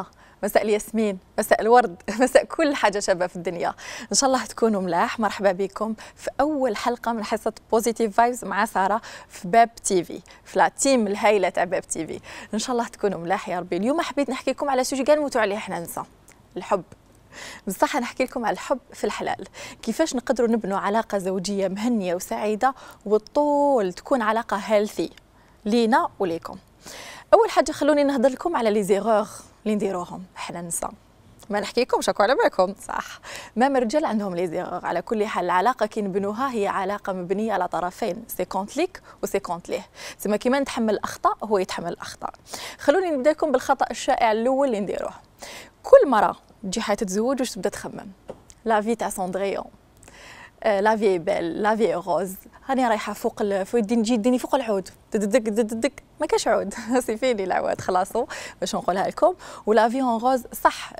رفقائنا مساء الياسمين مساء الورد مساء كل حاجه شابه في الدنيا ان شاء الله تكونوا ملاح مرحبا بكم في اول حلقه من حصه بوزيتيف فايبز مع ساره في باب تي في في لا تيم الهايله تاع باب تي في ان شاء الله تكونوا ملاح يا ربي اليوم حبيت نحكي لكم على سوجي قال موتوا عليه حنا ننسى الحب بصح نحكي لكم على الحب في الحلال كيفاش نقدروا نبنوا علاقه زوجيه مهنيه وسعيده والطول تكون علاقه هيلثي لينا وليكم اول حاجه خلوني نهضر لكم على لي زيغور اللي نديروهم حنا النساء ما نحكيكم شكو على بالكم صح مام الرجال عندهم لي على كل حال العلاقه كي نبنوها هي علاقه مبنيه على طرفين سي كونت ليك وسي كونت ليه تسمى كيما نتحمل الاخطاء هو يتحمل الاخطاء خلوني نبدا لكم بالخطا الشائع الاول اللي نديروه كل مره تجي حتتزوج وتبدا واش تبدا تخمم لا في تاع سندريون آه، لا في بيل لا في روز هاني رايحه فوق في ودي نجي ديني فوق العود ددك ددك ما كاش عود سيفيني العواد خلاصو باش نقولها لكم ولا في روز صح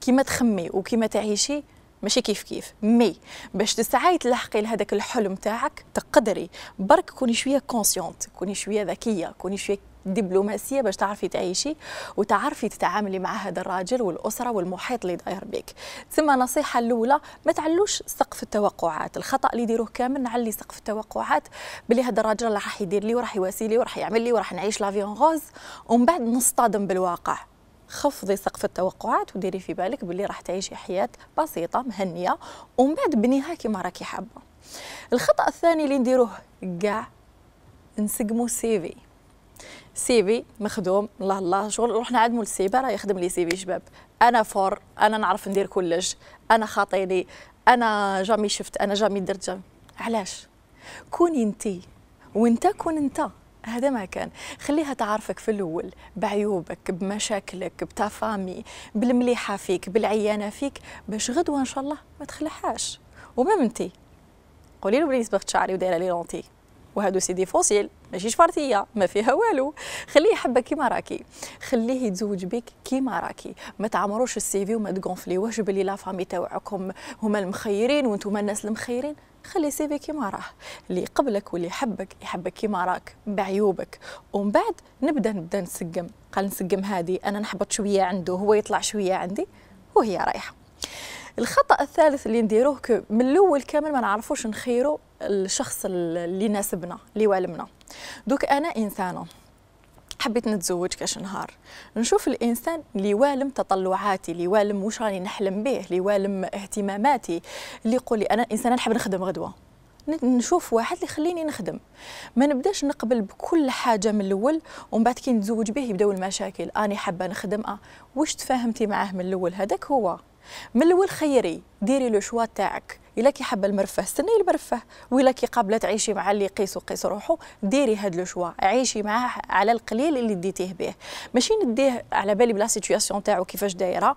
كيما تخمي وكيما تعيشي ماشي كيف كيف مي باش تسعي تلحقي لهذاك الحلم تاعك تقدري برك كوني شويه كونسيونت كوني شويه ذكيه كوني شويه دبلوماسيه باش تعرفي تعيشي وتعرفي تتعاملي مع هذا الراجل والاسره والمحيط اللي داير بك تسمى النصيحه الاولى ما تعلوش سقف التوقعات الخطا اللي يديروه كامل نعلي سقف التوقعات بلي هذا الراجل راح يدير لي وراح يواسي لي وراح يعمل لي وراح نعيش لافيون غوز ومن بعد نصطدم بالواقع خفضي سقف التوقعات وديري في بالك بلي راح تعيشي حياه بسيطه مهنيه ومن بعد بنيها كما راكي حابه الخطا الثاني اللي نديروه كاع نسقمو السيفي سي في مخدوم الله الله شغل رحنا عند مول السيبه راه يخدم لي سي في شباب انا فور انا نعرف ندير كلش انا خاطيني انا جامي شفت انا جامي درت جامي علاش كوني انت وانت كون انت هذا ما كان خليها تعرفك في الاول بعيوبك بمشاكلك بتفامي بالمليحه فيك بالعيانه فيك باش غدوه ان شاء الله ما تخلعهاش ومام انت قولي له بلي صبغت شعري ودايره لي لونتي وهادو سيدي فوسيل ماشي شفرتيه ما فيها والو خليه يحبك كيما راكي خليه يتزوج بك كيما راكي ما تعمروش السي في وما تقنفليوهش بلي لا فامي تاعكم هما المخيرين وانتم الناس المخيرين خلي في كيما راه اللي قبلك واللي يحبك يحبك كيما راك بعيوبك ومن بعد نبدا نبدا نسقم قال نسقم هادي انا نحبط شويه عنده هو يطلع شويه عندي وهي رايحه الخطا الثالث اللي نديروه من الاول كامل ما نعرفوش نخيرو الشخص اللي يناسبنا اللي والمنا دوك انا انسانه حبيت نتزوج كاش نهار نشوف الانسان اللي والم تطلعاتي اللي والم واش راني نحلم به اللي والم اهتماماتي اللي يقول لي انا انسان نحب نخدم غدوه نشوف واحد اللي يخليني نخدم ما نبداش نقبل بكل حاجه من الاول ومن بعد كي نتزوج به يبداو المشاكل اني حابه نخدم اه واش تفاهمتي معاه من الاول هذاك هو من الاول خيري ديري لو شوا تاعك الا كي حابه المرفه استني المرفه والا كي قابله تعيشي مع اللي يقيس وقيس روحه ديري هاد لو شوا عيشي معاه على القليل اللي ديتيه به ماشي نديه على بالي بلا سيتوياسيون تاعو كيفاش دايره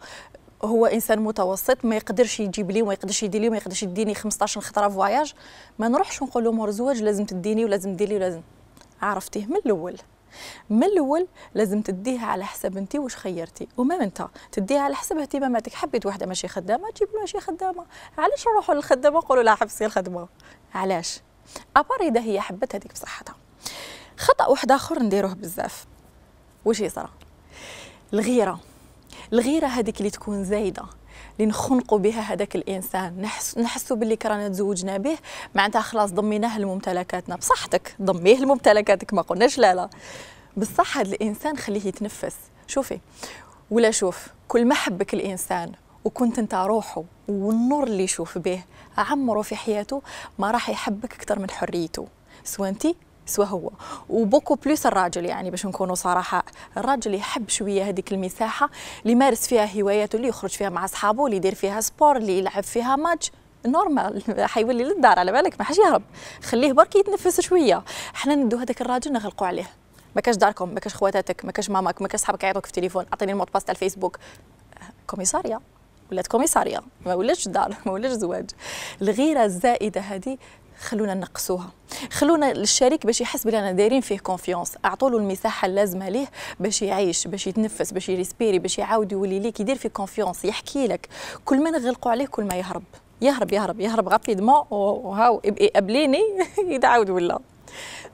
هو انسان متوسط ما يقدرش يجيب لي وما يقدرش يدير لي وما يقدرش يديني 15 خطره فواياج ما نروحش نقول له مور زواج لازم تديني ولازم ديري ولازم عرفتيه من الاول من الاول لازم تديها على حسب انت واش خيرتي وما انت تديها على حسب اهتماماتك حبيت وحده ماشي خدامه تجيب لها شي خدامه علاش نروحوا للخدامه نقولوا لها حبسي الخدمه علاش ابار اذا هي حبت هذيك بصحتها خطا واحد اخر نديروه بزاف واش يصرى الغيره الغيره هذيك اللي تكون زايده اللي نخنقوا بها هذاك الانسان نحس نحسوا باللي كرانا تزوجنا به معناتها خلاص ضميناه لممتلكاتنا بصحتك ضميه لممتلكاتك ما قلناش لا لا بصح هذا الانسان خليه يتنفس شوفي ولا شوف كل ما حبك الانسان وكنت انت روحه والنور اللي يشوف به عمره في حياته ما راح يحبك اكثر من حريته سواء انت سوا هو وبوكو بلوس الراجل يعني باش نكونوا صراحه الراجل يحب شويه هذيك المساحه اللي يمارس فيها هواياته اللي يخرج فيها مع اصحابه اللي يدير فيها سبور اللي يلعب فيها ماتش نورمال حيولي للدار على بالك ما حاش يهرب خليه برك يتنفس شويه حنا ندو هذاك الراجل نغلقوا عليه ما كاش داركم ما كاش خواتاتك ما كاش ماماك ما كاش صحابك يعيطوك في التليفون اعطيني الموت باس تاع الفيسبوك كوميساريه ولات كوميساريه ما ولاش دار ما ولاش زواج الغيره الزائده هذه خلونا نقصوها خلونا الشريك باش يحس بلي انا دايرين فيه كونفيونس اعطوا له المساحه اللازمه ليه باش يعيش باش يتنفس باش يريسبيري باش يعاود يولي ليك يدير فيه كونفيونس يحكي لك كل ما نغلقوا عليه كل ما يهرب يهرب يهرب يهرب غابيدمون وهاو ابقي قبليني يدعود ولا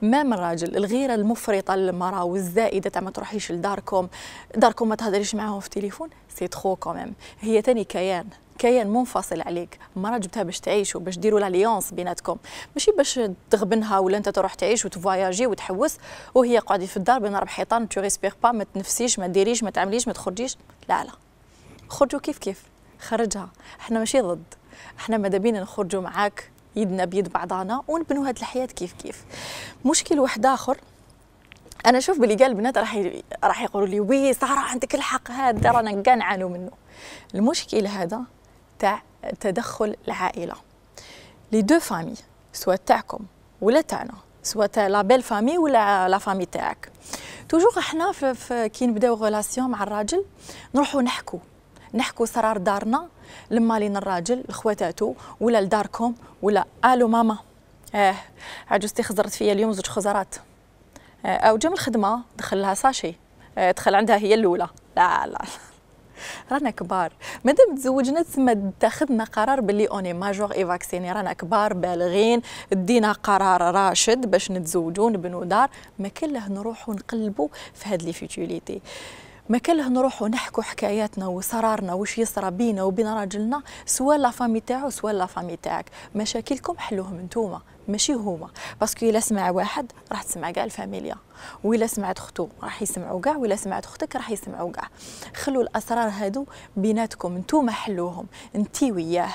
ما من راجل الغيرة المفرطة للمرأة والزائدة تاع ما تروحيش لداركم داركم ما تهضريش معاهم في التليفون سي تخو كوميم هي تاني كيان كيان منفصل عليك مرة جبتها باش تعيشوا باش ديروا لاليونس بيناتكم ماشي باش تغبنها ولا انت تروح تعيش وتفواياجي وتحوس وهي قاعدة في الدار بين ربع حيطان تو ريسبيغ با ما تنفسيش ما ديريش ما تعمليش ما تخرجيش لا لا خرجوا كيف كيف خرجها احنا ماشي ضد احنا ماذا بينا نخرجوا معاك يدنا بيد بعضانا ونبنوا هذه الحياه كيف كيف مشكل واحد اخر انا شوف بلي قال البنات راح راح يقولوا لي وي ساره عندك الحق هذا رانا قنعانوا منه المشكل هذا تاع تدخل العائله لي دو فامي سواء تاعكم ولا تاعنا سواء تاع لا بيل فامي ولا لا فامي تاعك توجور احنا كي نبداو غولاسيون مع الراجل نروحو نحكو نحكو اسرار دارنا لما لين الراجل لخواتاتو ولا لداركم ولا الو ماما اه عجوزتي خزرت فيا اليوم زوج خزرات اه او جا من الخدمه دخل لها ساشي اه دخل عندها هي الاولى لا لا رانا كبار مادام تزوجنا تسمى اتخذنا قرار باللي اوني ماجور اي فاكسيني رانا كبار بالغين دينا قرار راشد باش نتزوجوا نبنوا دار ما كان له نروحوا نقلبوا في هاد لي فيتيليتي ما كان له نروحوا نحكوا حكاياتنا وصرارنا واش يصرى بينا وبين راجلنا سواء لا فامي تاعو سواء لا فامي تاعك مشاكلكم حلوهم نتوما ماشي هما باسكو الا سمع واحد راح تسمع كاع الفاميليا وإلا سمعت اختو راح يسمعوا كاع وإلا سمعت اختك راح يسمعوا كاع خلوا الاسرار هادو بيناتكم نتوما حلوهم انت وياه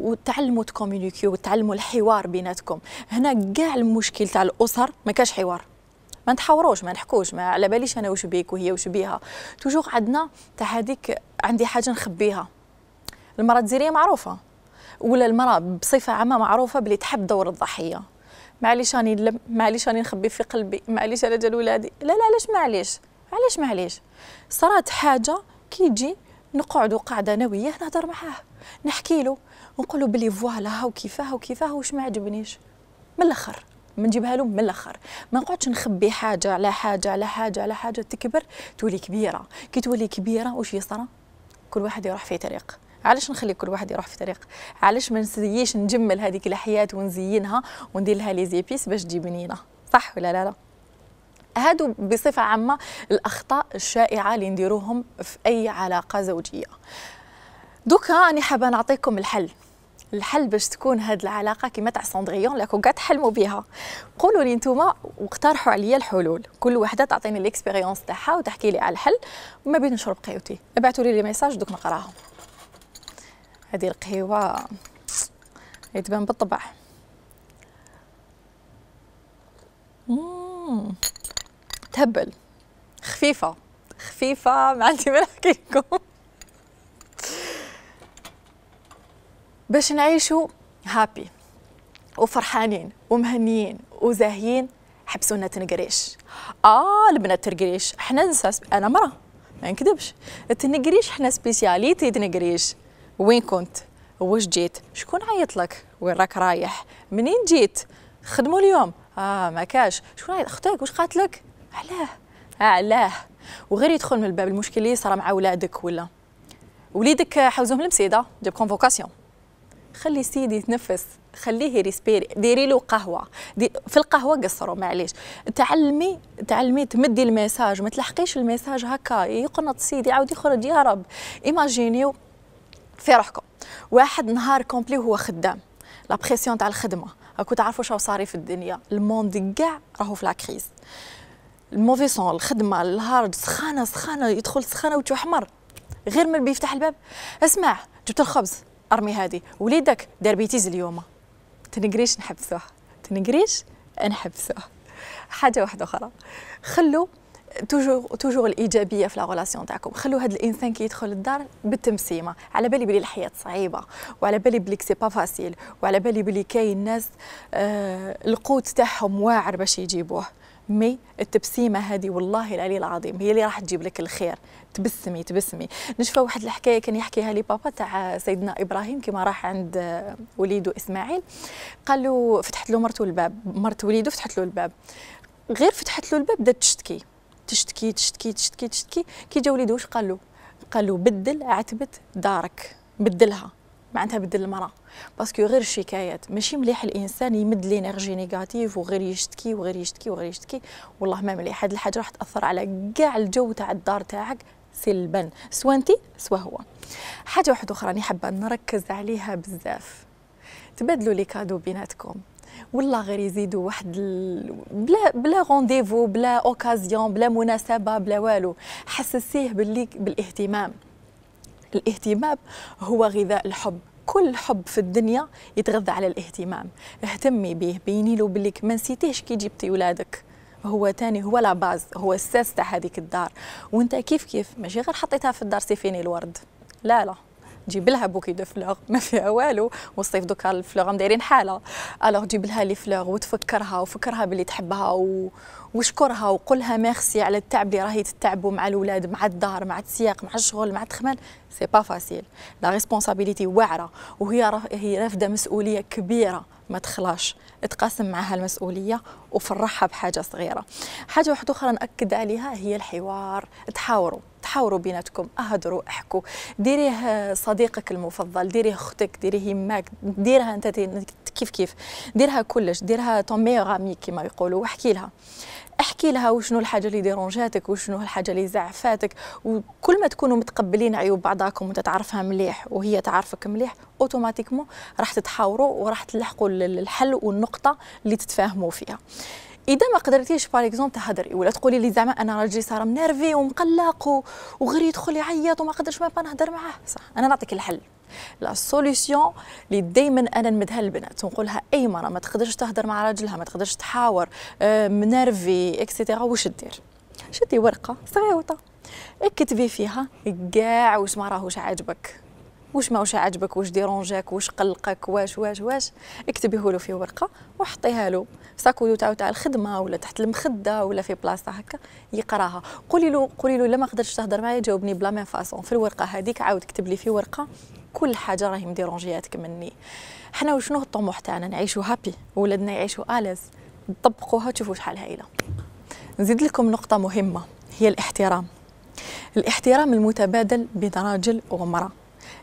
وتعلموا تكومونيكي وتعلموا الحوار بيناتكم هنا كاع المشكل تاع الاسر ما كاش حوار ما نتحاوروش ما نحكوش ما على باليش انا واش بيك وهي واش بيها توجور عندنا تاع هذيك عندي حاجه نخبيها المراه الجزائريه معروفه ولا المراه بصفه عامه معروفه بلي تحب دور الضحيه معليش راني نلم معليش راني نخبي في قلبي معليش انا جا ولادي لا لا علاش معليش علاش معليش صارت حاجه كي يجي نقعدوا قاعده انا وياه نهضر معاه نحكي له ونقول له بلي فوالا هاو كيفاه وكيفاه واش ما عجبنيش من الاخر منجيبها له من الاخر ما نقعدش نخبي حاجه على حاجه على حاجه على حاجه تكبر تولي كبيره كي تولي كبيره واش يصرى كل واحد يروح في طريق علاش نخلي كل واحد يروح في طريق علاش ما نسييش نجمل هذيك الحياه ونزينها وندير لها لي زيبيس باش تجي بنينه صح ولا لا لا هادو بصفه عامه الاخطاء الشائعه اللي نديروهم في اي علاقه زوجيه دوكا راني حابه نعطيكم الحل الحل باش تكون هاد العلاقه كيما تاع سوندريون لاكو كاع تحلموا بها قولوا لي نتوما واقترحوا عليا الحلول كل وحده تعطيني ليكسبيريونس تاعها وتحكي لي على الحل وما بين نشرب قهوتي ابعثوا لي لي ميساج دوك نقراهم هذه القهيوة يتبان بالطبع مم. تهبل خفيفة خفيفة ما عندي ما باش نعيشوا هابي وفرحانين ومهنيين وزاهيين حبسونا تنقريش اه البنات تنقريش حنا نساس انا مرة ما نكذبش تنقريش حنا سبيسياليتي تنقريش وين كنت واش جيت شكون عيط لك وين راك رايح منين جيت خدموا اليوم اه ما كاش شكون عيط اختك واش قاتلك علاه علاه وغير يدخل من الباب المشكل اللي صرا مع ولادك ولا وليدك حوزهم المسيده جاب كونفوكاسيون خلي سيدي يتنفس خليه يريسبيري ديري له قهوه دي في القهوه قصروا معليش تعلمي تعلمي تمدي الميساج ما تلحقيش الميساج هكا يقنط سيدي عاود يخرج يا رب ايماجينيو في روحكم واحد نهار كومبلي وهو خدام لا بريسيون تاع الخدمه راكو تعرفوا شو صاري في الدنيا الموند كاع راهو في لا كريز الموفي سون الخدمه الهارد سخانه سخانه يدخل سخانه وتو حمر غير من بيفتح الباب اسمع جبت الخبز ارمي هذه وليدك دار بيتيز اليوم تنقريش نحبسوه تنقريش نحبسوه حاجه واحده اخرى خلو توجور توجور الايجابيه في لا ريلاسيون تاعكم خلوا هذا الانسان كي يدخل الدار بالتمسيمه على بالي بلي الحياه صعيبه وعلى بالي بلي سي با فاسيل وعلى بالي بلي كاين ناس آه القوت تاعهم واعر باش يجيبوه مي التبسيمه هذه والله العلي العظيم هي اللي راح تجيب لك الخير تبسمي تبسمي نشفى واحد الحكايه كان يحكيها لي بابا تاع سيدنا ابراهيم كما راح عند آه، وليده اسماعيل قال له فتحت له مرته الباب مرت وليده فتحت له الباب غير فتحت له الباب بدات تشتكي تشتكي تشتكي تشتكي تشتكي كي جا وليدي واش قال له قال له بدل عتبه دارك بدلها معناتها بدل المراه باسكو غير الشكايات ماشي مليح الانسان يمد لينيرجي نيجاتيف وغير يشتكي وغير يشتكي وغير يشتكي والله ما مليح هاد الحاجه راح تاثر على كاع الجو تاع الدار تاعك سلبا سوا انت سوا هو حاجه واحده اخرى راني حابه نركز عليها بزاف تبادلوا لي كادو بيناتكم والله غير يزيدوا واحد بلا بلا رونديفو بلا اوكازيون بلا مناسبه بلا والو حسسيه باللي بالاهتمام الاهتمام هو غذاء الحب كل حب في الدنيا يتغذى على الاهتمام اهتمي به بيني له باللي ما نسيتيش كي جبتي ولادك هو تاني هو لا باز هو الساس تاع هذيك الدار وانت كيف كيف ماشي غير حطيتها في الدار سيفيني الورد لا لا جيب لها بوكي دو فلوغ ما فيها والو والصيف دوكا الفلوغ دايرين حاله الوغ جيب لها لي فلوغ وتفكرها وفكرها باللي تحبها و... وشكرها وقولها ميرسي على التعب اللي راهي تتعبوا مع الاولاد مع الدار مع السياق مع الشغل مع التخمال سي با فاسيل لا ريسبونسابيليتي واعره وهي رف... هي رافده مسؤوليه كبيره ما تخلاش تقاسم معها المسؤوليه وفرحها بحاجه صغيره حاجه واحده اخرى ناكد عليها هي الحوار تحاوروا تحاوروا بيناتكم اهدروا احكوا ديريه صديقك المفضل ديريه اختك ديريه يماك ديرها انت كيف كيف ديرها كلش ديرها طون ميغ امي كيما يقولوا واحكي لها احكي لها وشنو الحاجه اللي ديرونجاتك وشنو الحاجه اللي زعفاتك وكل ما تكونوا متقبلين عيوب بعضاكم وانت تعرفها مليح وهي تعرفك مليح اوتوماتيكمون راح تتحاوروا وراح تلحقوا الحل والنقطه اللي تتفاهموا فيها اذا ما قدرتيش باغ اكزومبل تهضري ولا تقولي لي زعما انا راجلي صار منرفي ومقلق وغير يدخل يعيط وما قدرش ما نهضر معاه صح انا نعطيك الحل لا سوليسيون اللي دائما انا نمدها للبنات ونقولها اي مره ما تقدرش تهضر مع راجلها ما تقدرش تحاور آه، منرفي اكسيتيرا واش دير شدي ورقه صغيوطه اكتبي فيها كاع واش ما راهوش عاجبك واش واش عاجبك واش ديرونجاك واش قلقك واش واش واش اكتبيه له في ورقه وحطيها له ساكو تاعو تاع الخدمه ولا تحت المخده ولا في بلاصه هكا يقراها قولي له قولي له لا ما قدرتش تهضر معايا جاوبني بلا ميم فاسون في الورقه هذيك عاود اكتب لي في ورقه كل حاجه راهي مديرونجياتك مني حنا وشنو الطموح تاعنا نعيشوا هابي ولادنا يعيشوا اليز طبقوها تشوفوا شحال هايله نزيد لكم نقطه مهمه هي الاحترام الاحترام المتبادل بين راجل ومراه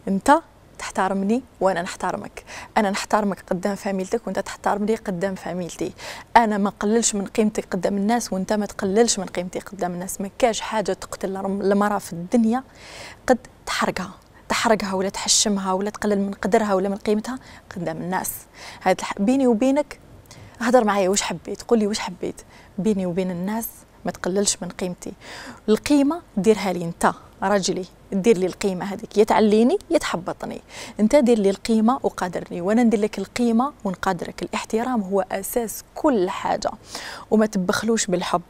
انت تحترمني وانا نحترمك انا نحترمك قدام فاميلتك وانت تحترمني قدام فاميلتي انا ما نقللش من قيمتي قدام الناس وانت ما تقللش من قيمتي قدام الناس ما كاش حاجه تقتل المراه في الدنيا قد تحرقها تحرقها ولا تحشمها ولا تقلل من قدرها ولا من قيمتها قدام الناس هذا بيني وبينك هضر معايا واش حبيت قول لي واش حبيت بيني وبين الناس ما تقللش من قيمتي القيمه ديرها لي انت راجلي دير لي القيمه هذيك يا تعليني يا تحبطني انت دير لي القيمه وقدرني وانا ندير لك القيمه ونقدرك الاحترام هو اساس كل حاجه وما تبخلوش بالحب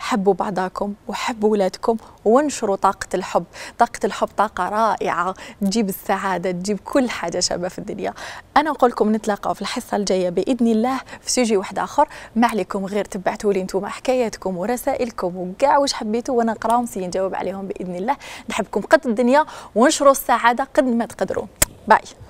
حبوا بعضاكم وحبوا ولادكم وانشروا طاقة الحب طاقة الحب طاقة رائعة تجيب السعادة تجيب كل حاجة شابة في الدنيا أنا نقول لكم نتلاقاو في الحصة الجاية بإذن الله في سيجي واحد آخر ما عليكم غير تبعتوا لي نتوما حكاياتكم ورسائلكم وكاع واش حبيتوا وأنا نقراهم سي نجاوب عليهم بإذن الله نحبكم قد الدنيا وانشروا السعادة قد ما تقدروا باي